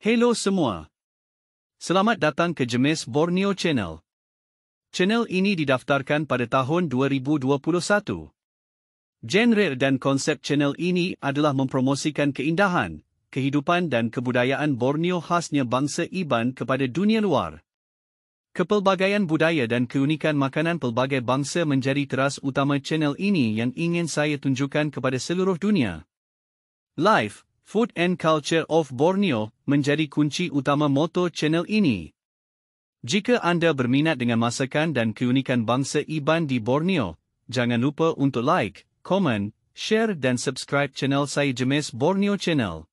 Hello semua. Selamat datang ke Jemis Borneo Channel. Channel ini didaftarkan pada tahun 2021. Genre dan konsep channel ini adalah mempromosikan keindahan, kehidupan dan kebudayaan Borneo khasnya bangsa Iban kepada dunia luar. Kepelbagaian budaya dan keunikan makanan pelbagai bangsa menjadi teras utama channel ini yang ingin saya tunjukkan kepada seluruh dunia. Live, Food and Culture of Borneo menjadi kunci utama moto channel ini. Jika anda berminat dengan masakan dan keunikan bangsa Iban di Borneo, jangan lupa untuk like, komen, share dan subscribe channel saya Jemes Borneo Channel.